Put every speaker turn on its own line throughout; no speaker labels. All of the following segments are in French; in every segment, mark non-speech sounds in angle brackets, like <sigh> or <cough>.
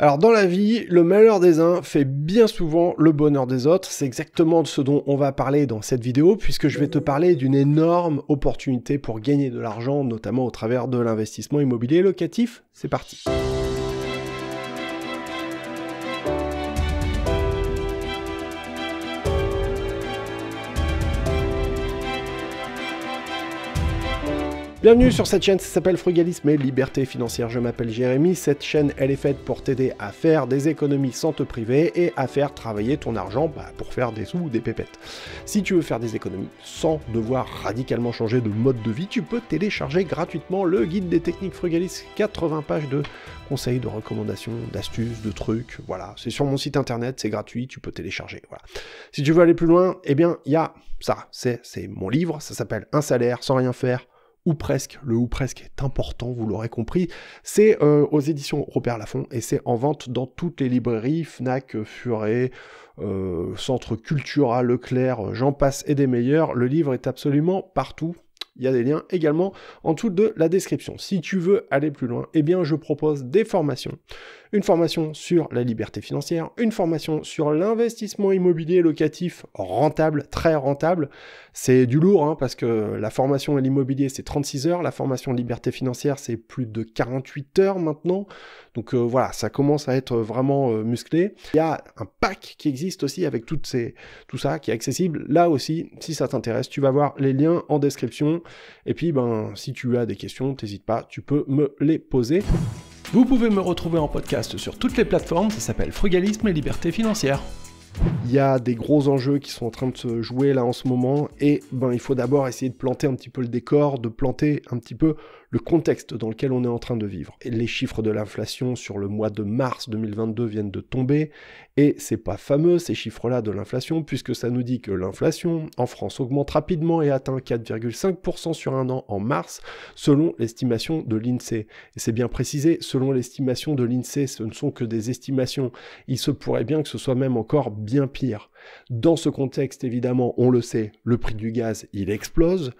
Alors dans la vie, le malheur des uns fait bien souvent le bonheur des autres, c'est exactement de ce dont on va parler dans cette vidéo puisque je vais te parler d'une énorme opportunité pour gagner de l'argent notamment au travers de l'investissement immobilier locatif. C'est parti. Bienvenue sur cette chaîne, ça s'appelle Frugalisme et Liberté Financière. Je m'appelle Jérémy. Cette chaîne, elle est faite pour t'aider à faire des économies sans te priver et à faire travailler ton argent bah, pour faire des sous ou des pépettes. Si tu veux faire des économies sans devoir radicalement changer de mode de vie, tu peux télécharger gratuitement le guide des techniques frugalistes, 80 pages de conseils, de recommandations, d'astuces, de trucs. Voilà, c'est sur mon site internet, c'est gratuit, tu peux télécharger. Voilà. Si tu veux aller plus loin, eh bien, il y a ça, c'est mon livre, ça s'appelle Un salaire sans rien faire ou presque. Le ou presque est important, vous l'aurez compris. C'est euh, aux éditions Robert Laffont et c'est en vente dans toutes les librairies, Fnac, Furet, euh, Centre cultural Leclerc, j'en passe et des meilleurs. Le livre est absolument partout. Il y a des liens également en dessous de la description. Si tu veux aller plus loin, eh bien je propose des formations une formation sur la liberté financière, une formation sur l'investissement immobilier locatif rentable, très rentable. C'est du lourd hein, parce que la formation à l'immobilier c'est 36 heures, la formation liberté financière c'est plus de 48 heures maintenant. Donc euh, voilà, ça commence à être vraiment euh, musclé. Il y a un pack qui existe aussi avec toutes tout ça qui est accessible. Là aussi, si ça t'intéresse, tu vas voir les liens en description. Et puis ben, si tu as des questions, n'hésite pas, tu peux me les poser. Vous pouvez me retrouver en podcast sur toutes les plateformes, ça s'appelle Frugalisme et Liberté Financière. Il y a des gros enjeux qui sont en train de se jouer là en ce moment et ben, il faut d'abord essayer de planter un petit peu le décor, de planter un petit peu le contexte dans lequel on est en train de vivre. les chiffres de l'inflation sur le mois de mars 2022 viennent de tomber et c'est pas fameux ces chiffres-là de l'inflation puisque ça nous dit que l'inflation en France augmente rapidement et atteint 4,5% sur un an en mars selon l'estimation de l'INSEE. Et c'est bien précisé, selon l'estimation de l'INSEE, ce ne sont que des estimations. Il se pourrait bien que ce soit même encore bien pire. Dans ce contexte, évidemment, on le sait, le prix du gaz, il explose.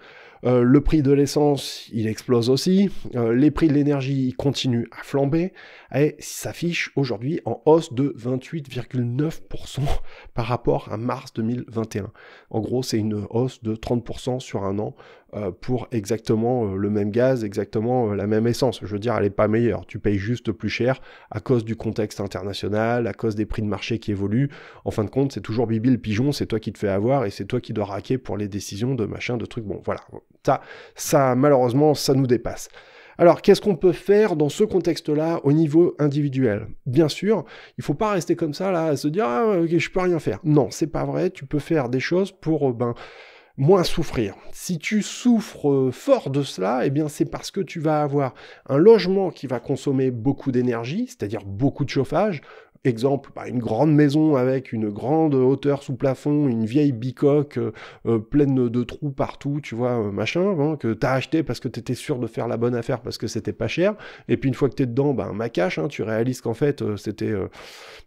Euh, le prix de l'essence, il explose aussi. Euh, les prix de l'énergie continuent à flamber et s'affichent aujourd'hui en hausse de 28,9% <laughs> par rapport à mars 2021. En gros, c'est une hausse de 30% sur un an euh, pour exactement euh, le même gaz, exactement euh, la même essence. Je veux dire, elle n'est pas meilleure. Tu payes juste plus cher à cause du contexte international, à cause des prix de marché qui évoluent. En fin de compte, c'est toujours Bibi le pigeon, c'est toi qui te fais avoir et c'est toi qui dois raquer pour les décisions de machin, de trucs. Bon, voilà. Ça, ça malheureusement, ça nous dépasse. Alors, qu'est-ce qu'on peut faire dans ce contexte-là au niveau individuel Bien sûr, il faut pas rester comme ça, là, à se dire ah, je peux rien faire. Non, c'est pas vrai. Tu peux faire des choses pour ben, moins souffrir. Si tu souffres euh, fort de cela, eh bien c'est parce que tu vas avoir un logement qui va consommer beaucoup d'énergie, c'est-à-dire beaucoup de chauffage, exemple, bah, une grande maison avec une grande hauteur sous plafond, une vieille bicoque euh, euh, pleine de trous partout, tu vois, euh, machin, hein, que t'as acheté parce que t'étais sûr de faire la bonne affaire parce que c'était pas cher. Et puis une fois que t'es dedans, bah, ma cache hein, tu réalises qu'en fait c'était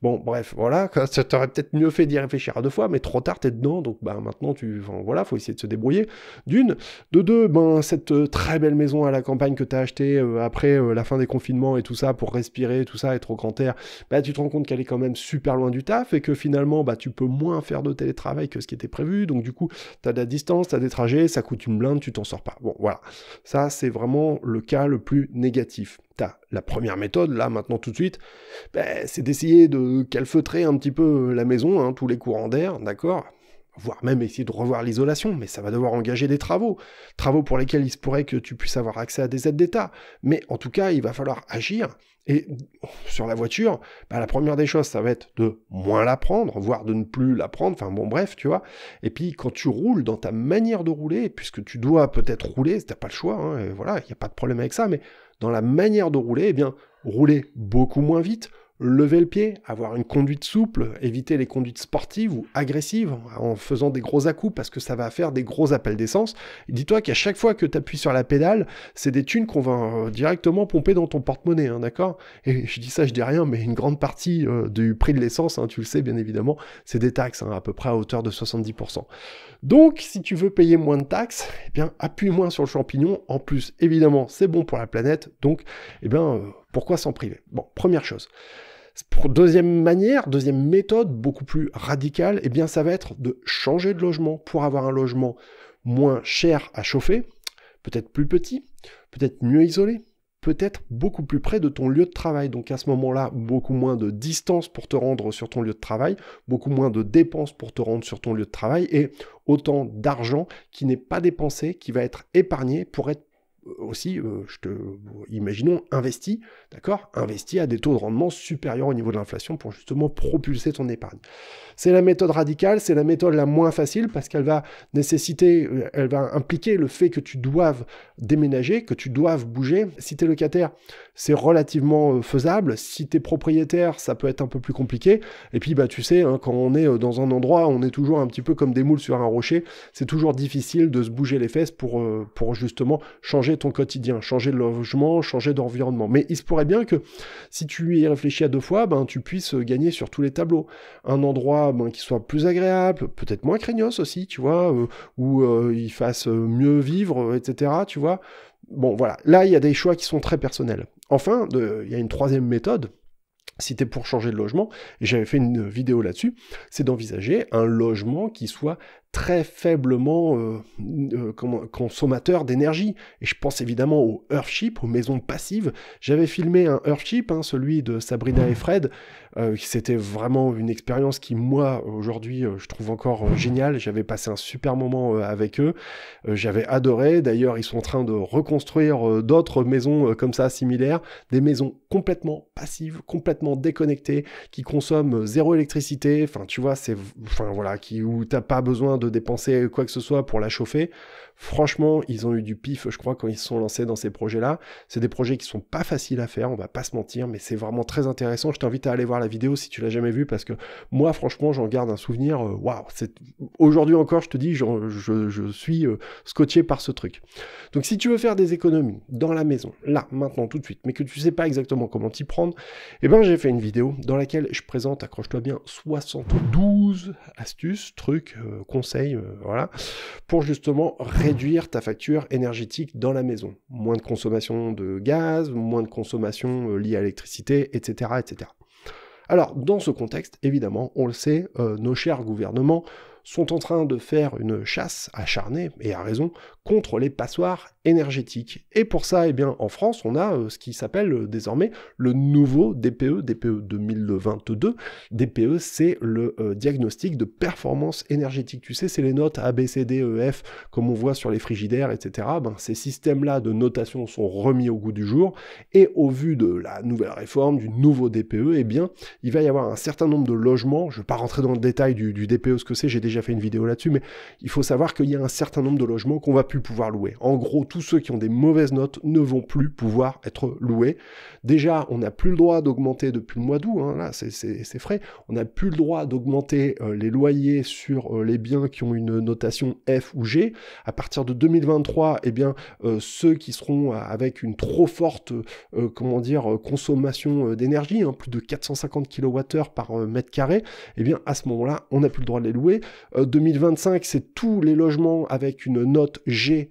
bon, bref, voilà, <laughs> ça t'aurait peut-être mieux fait d'y réfléchir à deux fois, mais trop tard t'es dedans, donc bah maintenant tu, voilà, faut essayer de se débrouiller. D'une, de deux, ben cette très belle maison à la campagne que t'as achetée après la fin des confinements et tout ça pour respirer, tout ça, être au grand air, bah tu te rends compte qu'elle est quand même super loin du taf et que finalement, bah, tu peux moins faire de télétravail que ce qui était prévu. Donc, du coup, tu as de la distance, tu as des trajets, ça coûte une blinde, tu t'en sors pas. Bon, voilà. Ça, c'est vraiment le cas le plus négatif. as la première méthode, là, maintenant, tout de suite, ben, c'est d'essayer de calfeutrer un petit peu la maison, hein, tous les courants d'air, d'accord voire même essayer de revoir l'isolation, mais ça va devoir engager des travaux, travaux pour lesquels il se pourrait que tu puisses avoir accès à des aides d'État. Mais en tout cas, il va falloir agir. Et sur la voiture, bah, la première des choses, ça va être de moins la prendre, voire de ne plus la prendre. Enfin bon, bref, tu vois. Et puis quand tu roules dans ta manière de rouler, puisque tu dois peut-être rouler, tu t'as pas le choix, hein, voilà, il n'y a pas de problème avec ça, mais dans la manière de rouler, eh bien, rouler beaucoup moins vite, lever le pied, avoir une conduite souple, éviter les conduites sportives ou agressives en faisant des gros à-coups parce que ça va faire des gros appels d'essence. Dis-toi qu'à chaque fois que tu appuies sur la pédale, c'est des thunes qu'on va euh, directement pomper dans ton porte-monnaie, hein, d'accord Et je dis ça, je dis rien, mais une grande partie euh, du prix de l'essence, hein, tu le sais bien évidemment, c'est des taxes, hein, à peu près à hauteur de 70%. Donc, si tu veux payer moins de taxes, eh bien, appuie moins sur le champignon. En plus, évidemment, c'est bon pour la planète, donc, eh bien, euh, pourquoi s'en priver Bon, première chose deuxième manière, deuxième méthode beaucoup plus radicale, et eh bien ça va être de changer de logement pour avoir un logement moins cher à chauffer, peut-être plus petit, peut-être mieux isolé, peut-être beaucoup plus près de ton lieu de travail. Donc à ce moment-là, beaucoup moins de distance pour te rendre sur ton lieu de travail, beaucoup moins de dépenses pour te rendre sur ton lieu de travail et autant d'argent qui n'est pas dépensé, qui va être épargné pour être aussi, euh, je te, imaginons, investi, d'accord Investi à des taux de rendement supérieurs au niveau de l'inflation pour justement propulser ton épargne. C'est la méthode radicale, c'est la méthode la moins facile parce qu'elle va nécessiter, euh, elle va impliquer le fait que tu doives déménager, que tu doives bouger. Si tu es locataire, c'est relativement euh, faisable. Si tu es propriétaire, ça peut être un peu plus compliqué. Et puis, bah, tu sais, hein, quand on est dans un endroit, on est toujours un petit peu comme des moules sur un rocher. C'est toujours difficile de se bouger les fesses pour, pour justement changer ton quotidien, changer de logement, changer d'environnement. Mais il se pourrait bien que si tu y réfléchis à deux fois, ben, tu puisses gagner sur tous les tableaux. Un endroit ben, qui soit plus agréable, peut-être moins craignos aussi, tu vois, euh, où euh, il fasse euh, mieux vivre, etc., tu vois. Bon, voilà. Là, il y a des choix qui sont très personnels. Enfin, il y a une troisième méthode, si tu es pour changer de logement, et j'avais fait une vidéo là-dessus, c'est d'envisager un logement qui soit très faiblement euh, euh consommateur d'énergie. Et je pense évidemment aux Earthship, aux maisons passives. J'avais filmé un Earthship, hein, celui de Sabrina et Fred. Euh, c'était vraiment une expérience qui, moi, aujourd'hui, euh, je trouve encore géniale. J'avais passé un super moment avec eux. J'avais adoré. D'ailleurs, ils sont en train de reconstruire d'autres maisons comme ça, similaires. Des maisons complètement passives, complètement déconnectées, qui consomment zéro électricité. Enfin, tu vois, c'est... Enfin, voilà, qui, où t'as pas besoin de de dépenser quoi que ce soit pour la chauffer. Franchement, ils ont eu du pif, je crois, quand ils se sont lancés dans ces projets-là. C'est des projets qui sont pas faciles à faire, on va pas se mentir, mais c'est vraiment très intéressant. Je t'invite à aller voir la vidéo si tu l'as jamais vue, parce que moi, franchement, j'en garde un souvenir. Euh, waouh, c'est aujourd'hui encore, je te dis, je, suis euh, scotché par ce truc. Donc, si tu veux faire des économies dans la maison, là, maintenant, tout de suite, mais que tu sais pas exactement comment t'y prendre, eh ben, j'ai fait une vidéo dans laquelle je présente, accroche-toi bien, 72 astuces, trucs, euh, conseils, euh, voilà, pour justement réduire ta facture énergétique dans la maison. Moins de consommation de gaz, moins de consommation euh, liée à l'électricité, etc., etc. Alors, dans ce contexte, évidemment, on le sait, nos chers gouvernements sont en train de faire une chasse acharnée, et à raison, contre les passoires énergétiques. Et pour ça, eh bien, en France, on a euh, ce qui s'appelle euh, désormais le nouveau DPE, DPE 2022. DPE, c'est le euh, diagnostic de performance énergétique. Tu sais, c'est les notes A, B, C, D, E, F, comme on voit sur les frigidaires, etc. Ben, ces systèmes-là de notation sont remis au goût du jour. Et au vu de la nouvelle réforme, du nouveau DPE, eh bien, il va y avoir un certain nombre de logements. Je ne vais pas rentrer dans le détail du, du DPE, ce que c'est, j'ai déjà fait une vidéo là-dessus, mais il faut savoir qu'il y a un certain nombre de logements qu'on va pouvoir louer. En gros, tous ceux qui ont des mauvaises notes ne vont plus pouvoir être loués. Déjà, on n'a plus le droit d'augmenter depuis le mois d'août, hein, là c'est frais, on n'a plus le droit d'augmenter euh, les loyers sur euh, les biens qui ont une notation F ou G. À partir de 2023, et eh bien, euh, ceux qui seront avec une trop forte comment dire, consommation d'énergie, hein, plus de 450 kWh par mètre carré, et eh bien, à ce moment-là, on n'a plus le droit de les louer. 2025, c'est tous les logements avec une note G G,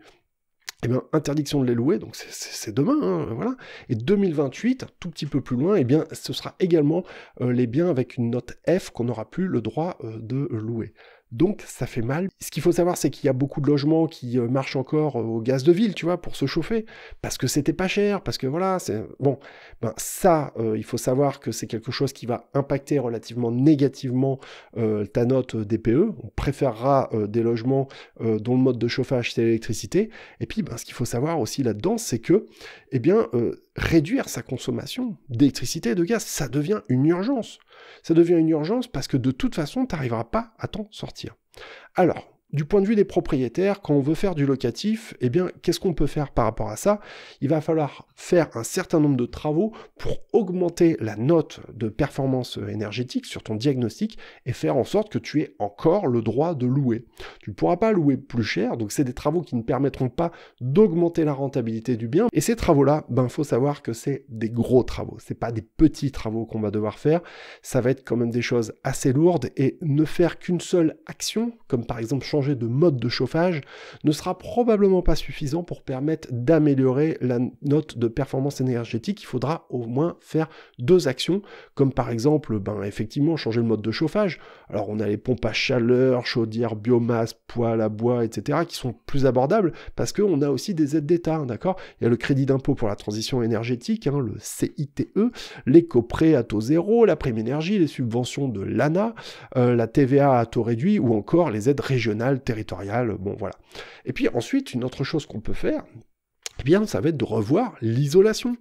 eh bien, interdiction de les louer, donc c'est demain, hein, voilà. Et 2028, un tout petit peu plus loin, eh bien, ce sera également euh, les biens avec une note F qu'on n'aura plus le droit euh, de louer. Donc ça fait mal. Ce qu'il faut savoir, c'est qu'il y a beaucoup de logements qui euh, marchent encore euh, au gaz de ville, tu vois, pour se chauffer, parce que c'était pas cher, parce que voilà, c'est bon. Ben ça, euh, il faut savoir que c'est quelque chose qui va impacter relativement négativement ta note DPE. On préférera des logements dont le mode de chauffage c'est l'électricité. Et puis, ben, ce qu'il faut savoir aussi là-dedans, c'est que eh bien, euh, réduire sa consommation d'électricité et de gaz, ça devient une urgence. Ça devient une urgence parce que de toute façon, tu n'arriveras pas à t'en sortir. Alors, du point de vue des propriétaires, quand on veut faire du locatif, eh bien, qu'est-ce qu'on peut faire par rapport à ça Il va falloir faire un certain nombre de travaux pour augmenter la note de performance énergétique sur ton diagnostic et faire en sorte que tu aies encore le droit de louer. Tu ne pourras pas louer plus cher, donc c'est des travaux qui ne permettront pas d'augmenter la rentabilité du bien. Et ces travaux-là, ben, faut savoir que c'est des gros travaux, ce n'est pas des petits travaux qu'on va devoir faire. Ça va être quand même des choses assez lourdes et ne faire qu'une seule action, comme par exemple changer changer de mode de chauffage ne sera probablement pas suffisant pour permettre d'améliorer la note de performance énergétique. Il faudra au moins faire deux actions, comme par exemple, ben, effectivement, changer le mode de chauffage. Alors on a les pompes à chaleur, chaudière biomasse, poêle à bois, etc., qui sont plus abordables parce qu'on a aussi des aides d'État, hein, d'accord Il y a le crédit d'impôt pour la transition énergétique, hein, le CITE, les coprés à taux zéro, la prime énergie, les subventions de l'ANA, euh, la TVA à taux réduit ou encore les aides régionales territorial bon voilà. Et puis ensuite, une autre chose qu'on peut faire, eh bien, ça va être de revoir l'isolation.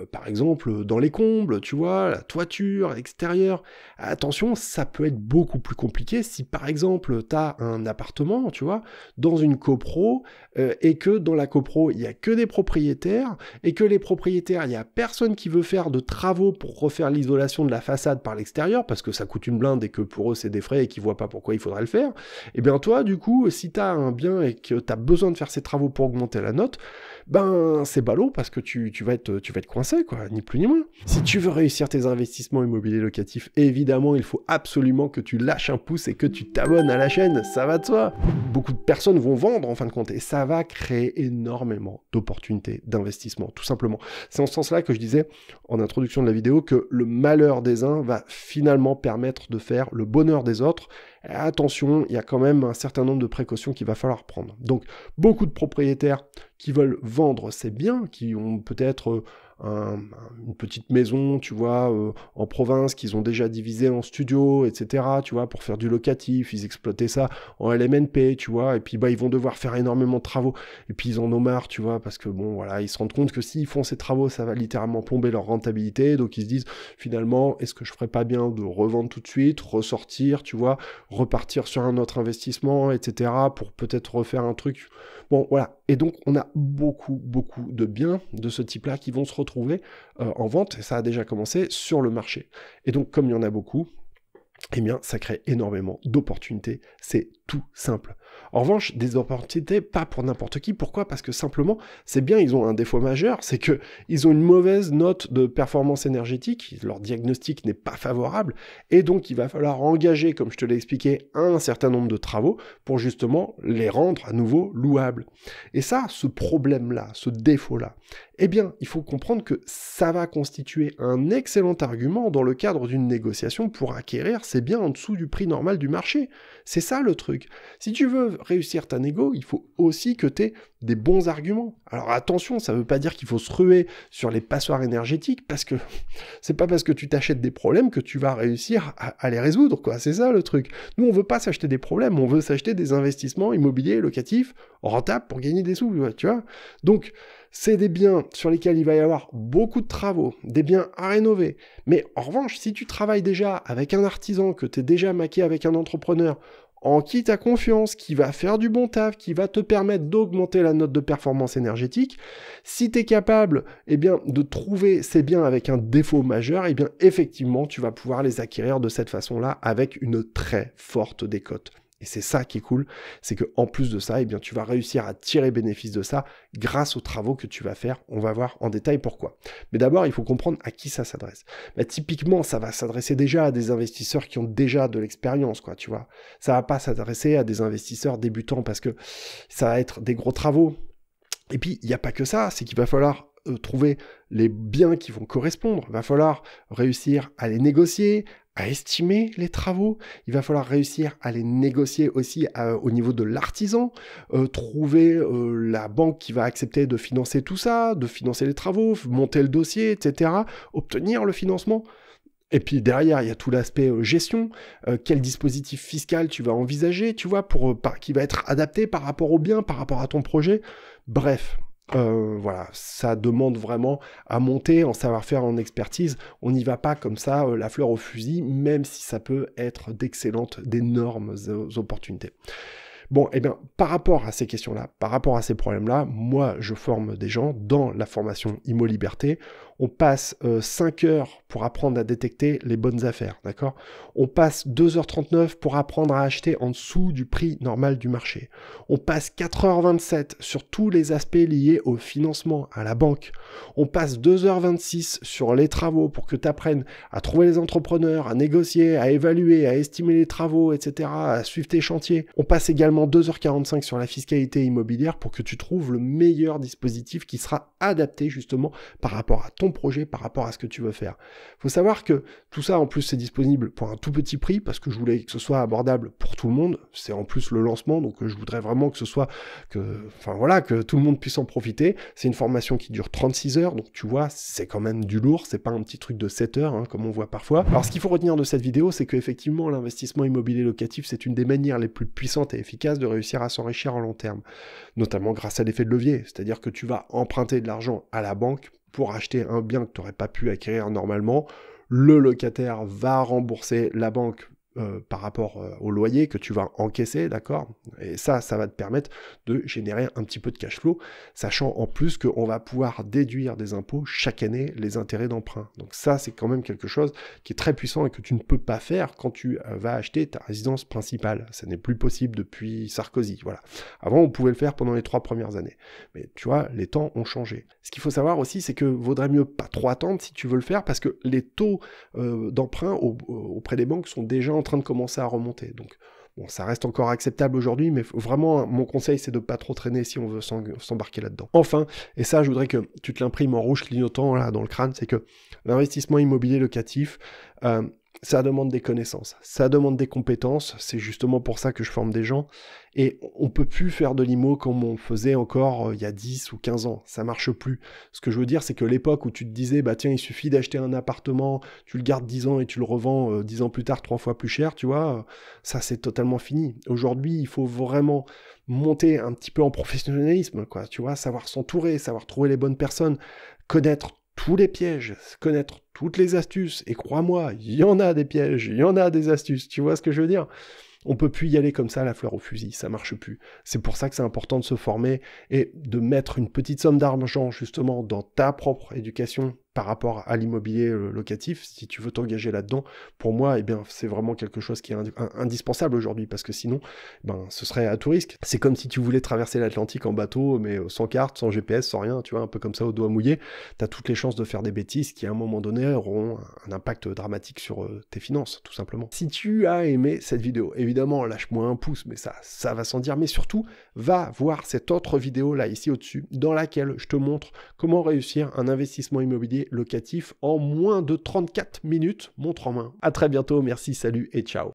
Euh, par exemple dans les combles, tu vois, la toiture extérieure. Attention, ça peut être beaucoup plus compliqué si par exemple tu as un appartement, tu vois, dans une copro euh, et que dans la copro, il y a que des propriétaires et que les propriétaires, il y a personne qui veut faire de travaux pour refaire l'isolation de la façade par l'extérieur parce que ça coûte une blinde et que pour eux c'est des frais et qu'ils voient pas pourquoi il faudrait le faire. Et eh bien toi, du coup, si tu as un bien et que tu as besoin de faire ces travaux pour augmenter la note, ben c'est ballot parce que tu, tu vas être tu vas être coincé quoi, ni plus ni moins. Si tu veux réussir tes investissements immobiliers locatifs, évidemment, il faut absolument que tu lâches un pouce et que tu t'abonnes à la chaîne, ça va de soi. Beaucoup de personnes vont vendre en fin de compte et ça va créer énormément d'opportunités d'investissement, tout simplement. C'est en ce sens-là que je disais en introduction de la vidéo que le malheur des uns va finalement permettre de faire le bonheur des autres. attention, il y a quand même un certain nombre de précautions qu'il va falloir prendre. Donc, beaucoup de propriétaires qui veulent vendre ces biens, qui ont peut-être euh, une petite maison, tu vois, euh, en province qu'ils ont déjà divisé en studio, etc., tu vois, pour faire du locatif, ils exploitaient ça en LMNP, tu vois, et puis bah ils vont devoir faire énormément de travaux, et puis ils en ont marre, tu vois, parce que bon, voilà, ils se rendent compte que s'ils font ces travaux, ça va littéralement plomber leur rentabilité, donc ils se disent finalement, est-ce que je ferais pas bien de revendre tout de suite, ressortir, tu vois, repartir sur un autre investissement, etc., pour peut-être refaire un truc. Bon, voilà. Et donc, on a beaucoup, beaucoup de biens de ce type-là qui vont se retrouver trouver euh, en vente, et ça a déjà commencé sur le marché. Et donc, comme il y en a beaucoup, eh bien, ça crée énormément d'opportunités. C'est tout simple. En revanche, des opportunités pas pour n'importe qui. Pourquoi Parce que simplement, c'est bien, ils ont un défaut majeur, c'est qu'ils ont une mauvaise note de performance énergétique, leur diagnostic n'est pas favorable, et donc il va falloir engager, comme je te l'ai expliqué, un certain nombre de travaux pour justement les rendre à nouveau louables. Et ça, ce problème-là, ce défaut-là, eh bien, il faut comprendre que ça va constituer un excellent argument dans le cadre d'une négociation pour acquérir ces biens en dessous du prix normal du marché. C'est ça le truc. Si tu veux réussir ta négo, il faut aussi que tu aies des bons arguments. Alors attention, ça ne veut pas dire qu'il faut se ruer sur les passoires énergétiques parce que <laughs> c'est pas parce que tu t'achètes des problèmes que tu vas réussir à, les résoudre, quoi. C'est ça le truc. Nous, on veut pas s'acheter des problèmes, on veut s'acheter des investissements immobiliers locatifs rentables pour gagner des sous, tu vois. Donc, c'est des biens sur lesquels il va y avoir beaucoup de travaux, des biens à rénover. Mais en revanche, si tu travailles déjà avec un artisan, que tu es déjà maqué avec un entrepreneur, en qui tu as confiance, qui va faire du bon taf, qui va te permettre d'augmenter la note de performance énergétique. Si tu es capable eh bien, de trouver ces biens avec un défaut majeur, eh bien, effectivement, tu vas pouvoir les acquérir de cette façon-là avec une très forte décote. Et c'est ça qui est cool, c'est que en plus de ça, eh bien, tu vas réussir à tirer bénéfice de ça grâce aux travaux que tu vas faire. On va voir en détail pourquoi. Mais d'abord, il faut comprendre à qui ça s'adresse. Bah, typiquement, ça va s'adresser déjà à des investisseurs qui ont déjà de l'expérience, quoi. Tu vois, ça va pas s'adresser à des investisseurs débutants parce que ça va être des gros travaux. Et puis, il n'y a pas que ça, c'est qu'il va falloir euh, trouver les biens qui vont correspondre. Va falloir réussir à les négocier, estimer les travaux, il va falloir réussir à les négocier aussi euh, au niveau de l'artisan, euh, trouver euh, la banque qui va accepter de financer tout ça, de financer les travaux, monter le dossier, etc., obtenir le financement. Et puis derrière, il y a tout l'aspect gestion, quel dispositif fiscal tu vas envisager, tu vois, pour, qui va être adapté par rapport au bien, par rapport à ton projet. Bref, euh, voilà, ça demande vraiment à monter en savoir-faire, en expertise. On n'y va pas comme ça, euh, la fleur au fusil, même si ça peut être d'excellentes, d'énormes euh, opportunités. Bon, eh bien, par rapport à ces questions-là, par rapport à ces problèmes-là, moi, je forme des gens dans la formation Imo Liberté on passe 5 euh, heures pour apprendre à détecter les bonnes affaires, d'accord On passe 2h39 pour apprendre à acheter en dessous du prix normal du marché. On passe 4h27 sur tous les aspects liés au financement, à la banque. On passe 2h26 sur les travaux pour que tu apprennes à trouver les entrepreneurs, à négocier, à évaluer, à estimer les travaux, etc., à suivre tes chantiers. On passe également 2h45 sur la fiscalité immobilière pour que tu trouves le meilleur dispositif qui sera adapté justement par rapport à ton projet, par rapport à ce que tu veux faire. Il faut savoir que tout ça en plus c'est disponible pour un tout petit prix parce que je voulais que ce soit abordable pour tout le monde. C'est en plus le lancement donc euh, je voudrais vraiment que ce soit que enfin voilà que tout le monde puisse en profiter. C'est une formation qui dure 36 heures donc tu vois c'est quand même du lourd, c'est pas un petit truc de 7 heures hein, comme on voit parfois. Alors ce qu'il faut retenir de cette vidéo c'est que effectivement l'investissement immobilier locatif c'est une des manières les plus puissantes et efficaces de réussir à s'enrichir en long terme, notamment grâce à l'effet de levier, c'est-à-dire que tu vas emprunter de l'argent à la banque pour acheter un bien que tu n'aurais pas pu acquérir normalement. Le locataire va rembourser la banque euh, par rapport euh, au loyer que tu vas encaisser, d'accord Et ça, ça va te permettre de générer un petit peu de cash flow, sachant en plus qu'on va pouvoir déduire des impôts chaque année les intérêts d'emprunt. Donc ça, c'est quand même quelque chose qui est très puissant et que tu ne peux pas faire quand tu euh, vas acheter ta résidence principale. Ça n'est plus possible depuis Sarkozy, voilà. Avant, on pouvait le faire pendant les trois premières années. Mais tu vois, les temps ont changé. Ce qu'il faut savoir aussi, c'est que vaudrait mieux pas trop attendre si tu veux le faire, parce que les taux d'emprunt auprès des banques sont déjà en de commencer à remonter. Donc, bon, ça reste encore acceptable aujourd'hui, mais vraiment, hein, mon conseil, c'est de pas trop traîner si on veut s'embarquer là-dedans. Enfin, et ça, je voudrais que tu te l'imprimes en rouge clignotant là dans le crâne, c'est que l'investissement immobilier locatif, euh, ça demande des connaissances, ça demande des compétences, c'est justement pour ça que je forme des gens, et on peut plus faire de l'IMO comme on faisait encore euh, il y a 10 ou 15 ans, ça marche plus. Ce que je veux dire, c'est que l'époque où tu te disais, bah tiens, il suffit d'acheter un appartement, tu le gardes 10 ans et tu le revends 10 euh, ans plus tard, 3 fois plus cher, tu vois, euh, ça c'est totalement fini. Aujourd'hui, il faut vraiment monter un petit peu en professionnalisme, quoi, tu vois, savoir s'entourer, savoir trouver les bonnes personnes, connaître tous les pièges, connaître toutes les astuces, et crois-moi, il y en a des pièges, il y en a des astuces, tu vois ce que je veux dire on peut plus y aller comme ça la fleur au fusil, ça marche plus. C'est pour ça que c'est important de se former et de mettre une petite somme d'argent justement dans ta propre éducation, par rapport à l'immobilier euh, locatif, si tu veux t'engager là-dedans, pour moi, eh bien, c'est vraiment quelque chose qui est indispensable aujourd'hui, parce que sinon, ben, ce serait à tout risque. C'est comme si tu voulais traverser l'Atlantique en bateau, mais euh, sans carte, sans GPS, sans rien, tu vois, un peu comme ça au doigt mouillé, tu as toutes les chances de faire des bêtises qui, à un moment donné, auront un impact dramatique sur euh, tes finances, tout simplement. Si tu as aimé cette vidéo, évidemment, lâche-moi un pouce, mais ça, ça va sans dire, mais surtout, va voir cette autre vidéo là, ici au-dessus, dans laquelle je te montre comment réussir un investissement immobilier locatif en moins de 34 minutes, montre en main. À très bientôt, merci, salut et ciao.